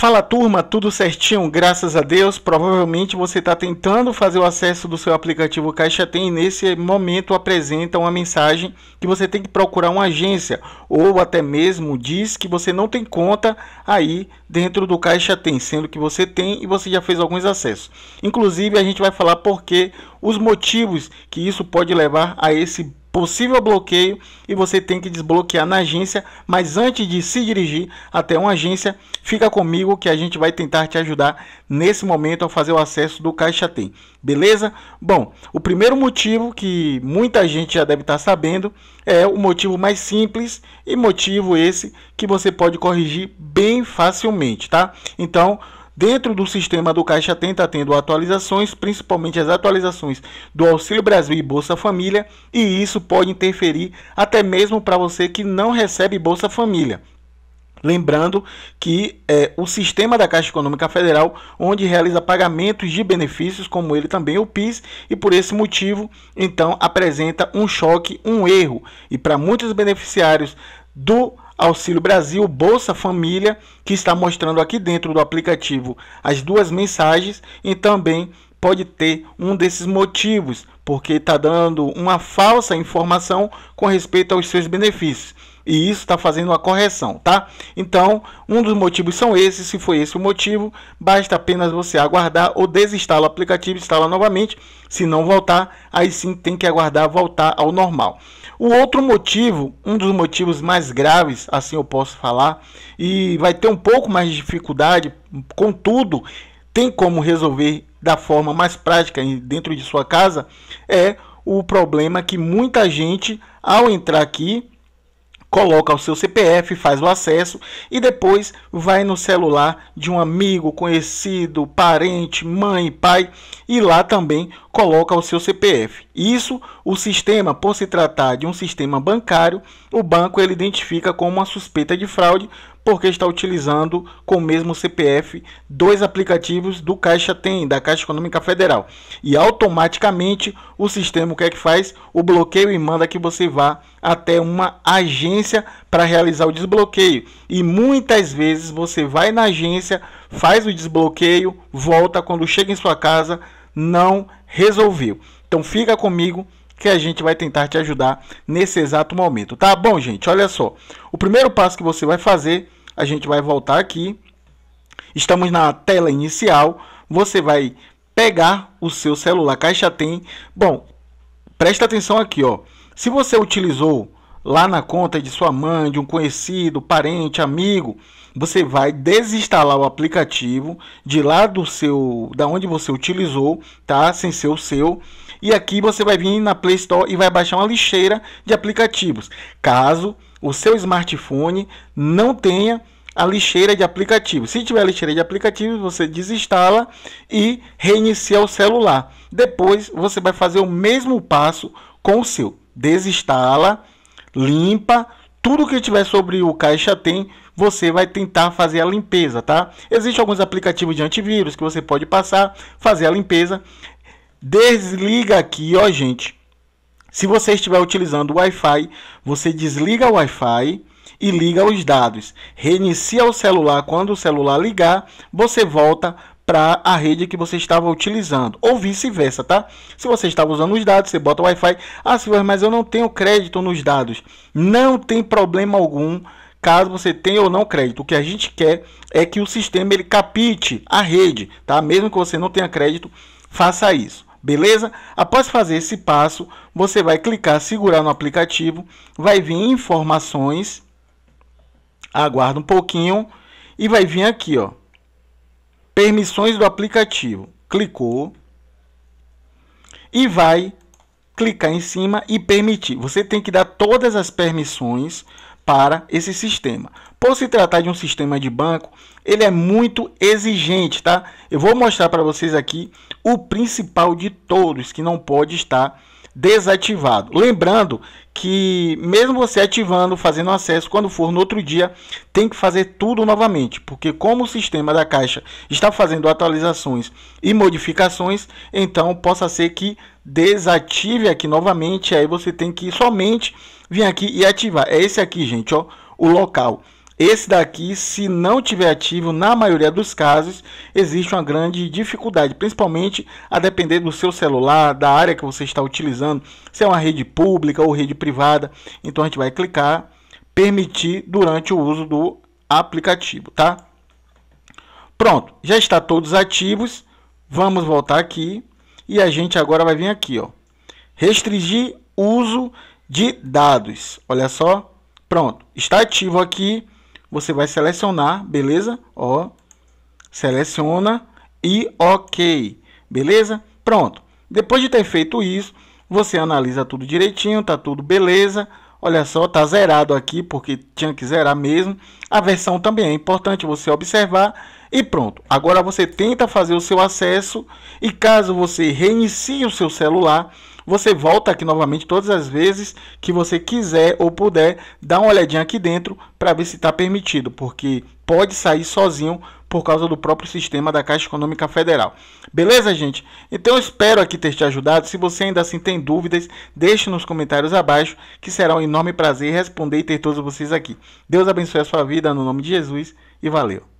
Fala turma, tudo certinho? Graças a Deus. Provavelmente você está tentando fazer o acesso do seu aplicativo Caixa Tem e nesse momento apresenta uma mensagem que você tem que procurar uma agência ou até mesmo diz que você não tem conta aí dentro do Caixa Tem, sendo que você tem e você já fez alguns acessos. Inclusive a gente vai falar por que os motivos que isso pode levar a esse possível bloqueio e você tem que desbloquear na agência, mas antes de se dirigir até uma agência, fica comigo que a gente vai tentar te ajudar nesse momento a fazer o acesso do Caixa Tem, beleza? Bom, o primeiro motivo que muita gente já deve estar sabendo é o motivo mais simples e motivo esse que você pode corrigir bem facilmente, tá? Então, Dentro do sistema do Caixa Tem está tendo atualizações, principalmente as atualizações do Auxílio Brasil e Bolsa Família, e isso pode interferir até mesmo para você que não recebe Bolsa Família. Lembrando que é o sistema da Caixa Econômica Federal, onde realiza pagamentos de benefícios, como ele também o PIS, e por esse motivo, então, apresenta um choque, um erro. E para muitos beneficiários do Auxílio Brasil, Bolsa Família, que está mostrando aqui dentro do aplicativo as duas mensagens e também pode ter um desses motivos, porque está dando uma falsa informação com respeito aos seus benefícios. E isso está fazendo uma correção, tá? Então, um dos motivos são esses. Se foi esse o motivo, basta apenas você aguardar ou desinstalar o aplicativo, instala novamente. Se não voltar, aí sim tem que aguardar voltar ao normal. O outro motivo, um dos motivos mais graves, assim eu posso falar, e vai ter um pouco mais de dificuldade, contudo, tem como resolver da forma mais prática dentro de sua casa, é o problema que muita gente, ao entrar aqui, coloca o seu CPF, faz o acesso e depois vai no celular de um amigo, conhecido, parente, mãe, pai e lá também coloca o seu CPF. Isso, o sistema, por se tratar de um sistema bancário, o banco ele identifica como uma suspeita de fraude porque está utilizando com o mesmo CPF dois aplicativos do Caixa Tem, da Caixa Econômica Federal. E automaticamente o sistema o que é que faz? O bloqueio e manda que você vá até uma agência para realizar o desbloqueio. E muitas vezes você vai na agência, faz o desbloqueio, volta quando chega em sua casa, não resolveu. Então fica comigo que a gente vai tentar te ajudar nesse exato momento. Tá bom, gente? Olha só. O primeiro passo que você vai fazer, a gente vai voltar aqui. Estamos na tela inicial. Você vai pegar o seu celular caixa tem. Bom, presta atenção aqui, ó. Se você utilizou lá na conta de sua mãe, de um conhecido, parente, amigo, você vai desinstalar o aplicativo de lá do seu, da onde você utilizou, tá? Sem ser o seu. E aqui você vai vir na Play Store e vai baixar uma lixeira de aplicativos. Caso o seu smartphone não tenha a lixeira de aplicativos. Se tiver lixeira de aplicativos, você desinstala e reinicia o celular. Depois você vai fazer o mesmo passo com o seu. Desinstala limpa tudo que tiver sobre o caixa tem, você vai tentar fazer a limpeza, tá? Existem alguns aplicativos de antivírus que você pode passar, fazer a limpeza. Desliga aqui, ó, gente. Se você estiver utilizando o Wi-Fi, você desliga o Wi-Fi e liga os dados. Reinicia o celular quando o celular ligar, você volta para a rede que você estava utilizando, ou vice-versa, tá? Se você estava usando os dados, você bota o Wi-Fi. Ah, Silvio, mas eu não tenho crédito nos dados. Não tem problema algum caso você tenha ou não crédito. O que a gente quer é que o sistema ele capite a rede, tá? Mesmo que você não tenha crédito, faça isso. Beleza? Após fazer esse passo, você vai clicar, segurar no aplicativo, vai vir informações, aguarda um pouquinho e vai vir aqui, ó, permissões do aplicativo. Clicou e vai clicar em cima e permitir. Você tem que dar todas as permissões para esse sistema. Por se tratar de um sistema de banco, ele é muito exigente, tá? Eu vou mostrar para vocês aqui o principal de todos que não pode estar desativado. Lembrando que mesmo você ativando, fazendo acesso, quando for no outro dia, tem que fazer tudo novamente, porque como o sistema da caixa está fazendo atualizações e modificações, então possa ser que desative aqui novamente, aí você tem que somente vir aqui e ativar. É esse aqui, gente, ó, o local. Esse daqui, se não tiver ativo, na maioria dos casos, existe uma grande dificuldade, principalmente a depender do seu celular, da área que você está utilizando, se é uma rede pública ou rede privada. Então a gente vai clicar permitir durante o uso do aplicativo, tá? Pronto, já está todos ativos. Vamos voltar aqui e a gente agora vai vir aqui, ó. Restringir uso de dados. Olha só. Pronto, está ativo aqui você vai selecionar, beleza? Ó, seleciona e OK, beleza? Pronto. Depois de ter feito isso, você analisa tudo direitinho, tá tudo beleza. Olha só, tá zerado aqui porque tinha que zerar mesmo. A versão também é importante você observar e pronto. Agora você tenta fazer o seu acesso e caso você reinicie o seu celular, você volta aqui novamente todas as vezes que você quiser ou puder, dá uma olhadinha aqui dentro para ver se está permitido, porque pode sair sozinho por causa do próprio sistema da Caixa Econômica Federal. Beleza, gente? Então eu espero aqui ter te ajudado. Se você ainda assim tem dúvidas, deixe nos comentários abaixo, que será um enorme prazer responder e ter todos vocês aqui. Deus abençoe a sua vida no nome de Jesus e valeu.